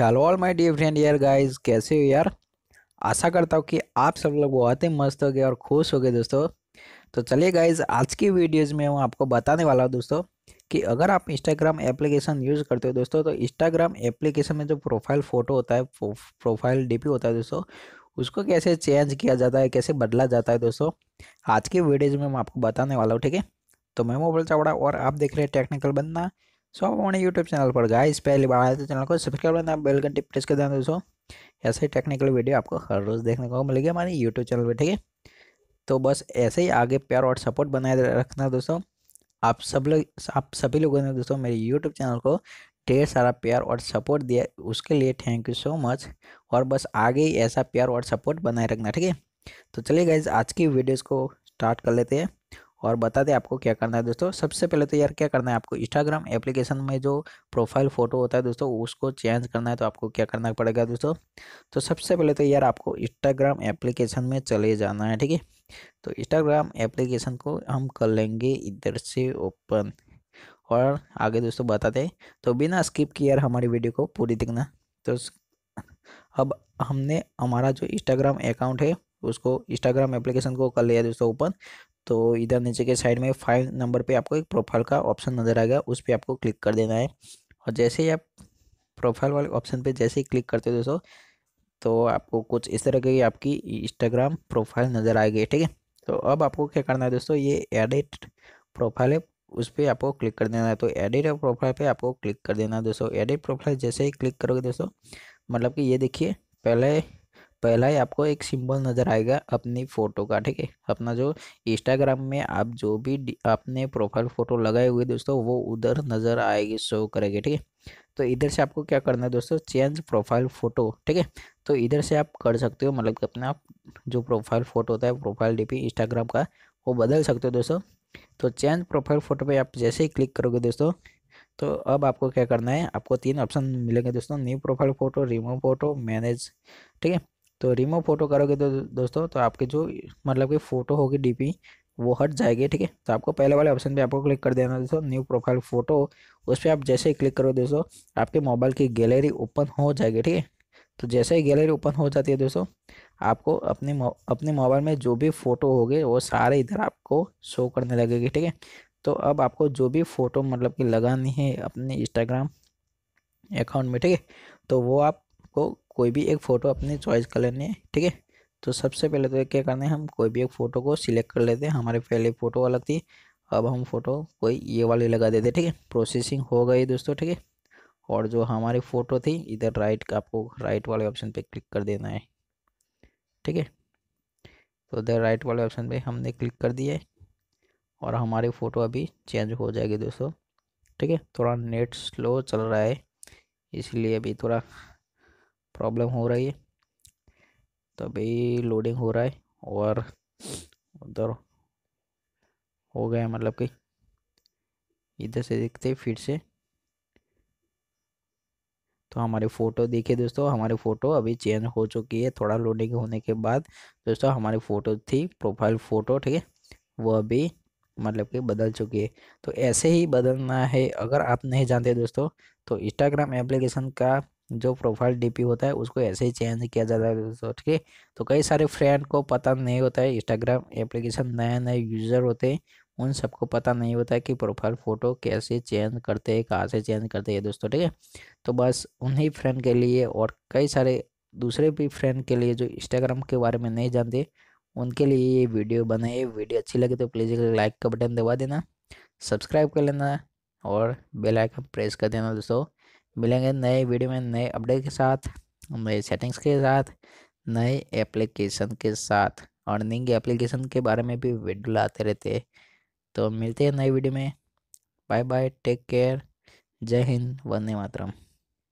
hello all my dear friend यार guys कैसे हो यार आशा करता हूँ कि आप सब लोग बहुत ही मस्त हो गए और खुश हो गए दोस्तों तो चलिए गाइस आज की वीडियोज़ में मैं आपको बताने वाला हूँ दोस्तों कि अगर आप इंस्टाग्राम एप्लीकेशन यूज़ करते हो दोस्तों तो इंस्टाग्राम एप्लीकेशन में जो प्रोफाइल फ़ोटो होता है प्रोफाइल डीपी होता है दोस्तों उसको कैसे चेंज किया जाता है कैसे बदला जाता है दोस्तों आज की वीडियोज़ में मैं आपको बताने वाला हूँ ठीक है तो मैं मोबाइल चावड़ा और आप देख रहे हैं टेक्निकल बनना सो आप हमारे यूट्यूब चैनल पर गाइस पहली बार आए तो चैनल को सब्सक्राइब करना बेल टिप प्रेस कर देना दोस्तों ऐसे ही टेक्निकल वीडियो आपको हर रोज़ देखने को मिलेगी हमारे यूट्यूब चैनल पर ठीक है तो बस ऐसे ही आगे प्यार और सपोर्ट बनाए रखना दोस्तों आप सब लोग आप सभी लोगों ने दोस्तों मेरे यूट्यूब चैनल को ढेर सारा प्यार और सपोर्ट दिया उसके लिए थैंक यू सो मच और बस आगे ही ऐसा प्यार और सपोर्ट बनाए रखना ठीक है तो चलिए गाइज आज की वीडियोज़ को स्टार्ट कर लेते हैं और बता दें आपको क्या करना है दोस्तों सबसे पहले तो यार क्या करना है आपको इंस्टाग्राम एप्लीकेशन में जो प्रोफाइल फ़ोटो होता है दोस्तों उसको चेंज करना है तो आपको क्या करना पड़ेगा दोस्तों तो सबसे पहले तो यार आपको इंस्टाग्राम एप्लीकेशन में चले जाना है ठीक है तो इंस्टाग्राम एप्लीकेशन को हम कर लेंगे इधर से ओपन और आगे दोस्तों बताते हैं तो बिना स्किप किए यार हमारी वीडियो को पूरी देखना तो अब हमने हमारा जो इंस्टाग्राम अकाउंट है उसको इंस्टाग्राम एप्लीकेशन को कर लिया दोस्तों ओपन तो इधर नीचे के साइड में फाइव नंबर पे आपको एक प्रोफाइल का ऑप्शन नज़र आएगा उस पर आपको क्लिक कर देना है और जैसे ही आप प्रोफाइल वाले ऑप्शन पे जैसे ही क्लिक करते हो दोस्तों तो आपको कुछ इस तरह की आपकी इंस्टाग्राम प्रोफाइल नज़र आएगी ठीक है तो अब आपको क्या करना है दोस्तों ये एडिट प्रोफाइल है उस पर आपको क्लिक कर देना है तो एडिट प्रोफाइल पर आपको क्लिक कर देना है दोस्तों एडिट प्रोफाइल जैसे ही क्लिक करोगे दोस्तों मतलब कि ये देखिए पहले पहला ही आपको एक सिंबल नज़र आएगा अपनी फ़ोटो का ठीक है अपना जो इंस्टाग्राम में आप जो भी आपने प्रोफाइल फ़ोटो लगाए हुए दोस्तों वो उधर नज़र आएगी शो करेगी ठीक है तो इधर से आपको क्या करना है दोस्तों चेंज प्रोफाइल फ़ोटो ठीक है तो इधर से आप कर सकते हो मतलब कि अपना जो प्रोफाइल फ़ोटो होता है प्रोफाइल डी इंस्टाग्राम का वो बदल सकते हो दोस्तों तो चेंज प्रोफाइल फ़ोटो पर आप जैसे ही क्लिक करोगे दोस्तों तो अब आपको क्या करना है आपको तीन ऑप्शन मिलेंगे दोस्तों new profile photo remove photo manage ठीक है तो रिमूव फ़ोटो करोगे तो दोस्तों तो आपके जो मतलब कि फ़ोटो होगी डीपी वो हट जाएगी ठीक है तो आपको पहले वाले ऑप्शन पे आपको क्लिक कर देना दोस्तों न्यू प्रोफाइल फ़ोटो उस पर आप जैसे ही क्लिक करोगे दोस्तों आपके मोबाइल की गैलरी ओपन हो जाएगी ठीक है तो जैसे ही गैलरी ओपन हो जाती है दोस्तों आपको अपने अपने मोबाइल में जो भी फ़ोटो होगे वो सारे इधर आपको शो करने लगेगी ठीक है तो अब आपको जो भी फ़ोटो मतलब कि लगानी है अपने इंस्टाग्राम अकाउंट में ठीक है तो वो आपको कोई भी एक फ़ोटो अपनी चॉइस कर लेनी है ठीक है तो सबसे पहले तो क्या करना है हम कोई भी एक फ़ोटो को सिलेक्ट कर लेते हैं हमारे पहले फ़ोटो अलग थी अब हम फ़ोटो कोई ये वाली लगा देते ठीक है प्रोसेसिंग हो गई दोस्तों ठीक है और जो हमारी फ़ोटो थी इधर राइट का आपको राइट वाले ऑप्शन पे क्लिक कर देना है ठीक है तो उधर राइट वाले ऑप्शन पे हमने क्लिक कर दिया है और हमारी फ़ोटो अभी चेंज हो जाएगी दोस्तों ठीक है थोड़ा नेट स्लो चल रहा है इसलिए अभी थोड़ा प्रॉब्लम हो रही है तभी लोडिंग हो रहा है और उधर हो गया मतलब कि इधर से देखते फिर से तो हमारे फ़ोटो देखिए दोस्तों हमारी फ़ोटो अभी चेंज हो चुकी है थोड़ा लोडिंग होने के बाद दोस्तों हमारी फ़ोटो थी प्रोफाइल फ़ोटो ठीक है वो अभी मतलब कि बदल चुकी है तो ऐसे ही बदलना है अगर आप नहीं जानते दोस्तों तो इंस्टाग्राम एप्लीकेशन का जो प्रोफाइल डीपी होता है उसको ऐसे ही चेंज किया जाता है दोस्तों ठीक है तो कई सारे फ्रेंड को पता नहीं होता है इंस्टाग्राम एप्लीकेशन नए नए यूज़र होते हैं उन सबको पता नहीं होता है कि प्रोफाइल फ़ोटो कैसे चेंज करते हैं कहाँ से चेंज करते हैं दोस्तों ठीक है तो बस उन्हीं फ्रेंड के लिए और कई सारे दूसरे भी फ्रेंड के लिए जो इंस्टाग्राम के बारे में नहीं जानते उनके लिए ये वीडियो बने वीडियो अच्छी लगे तो प्लीज़ एक लाइक का बटन दबा देना सब्सक्राइब कर लेना और बेल आइकन प्रेस कर देना दोस्तों मिलेंगे नए वीडियो में नए अपडेट के साथ नए सेटिंग्स के साथ नए एप्लीकेशन के साथ और अर्निंग एप्लीकेशन के बारे में भी वीडियो लाते रहते हैं तो मिलते हैं नए वीडियो में बाय बाय टेक केयर जय हिंद वंदे मातरम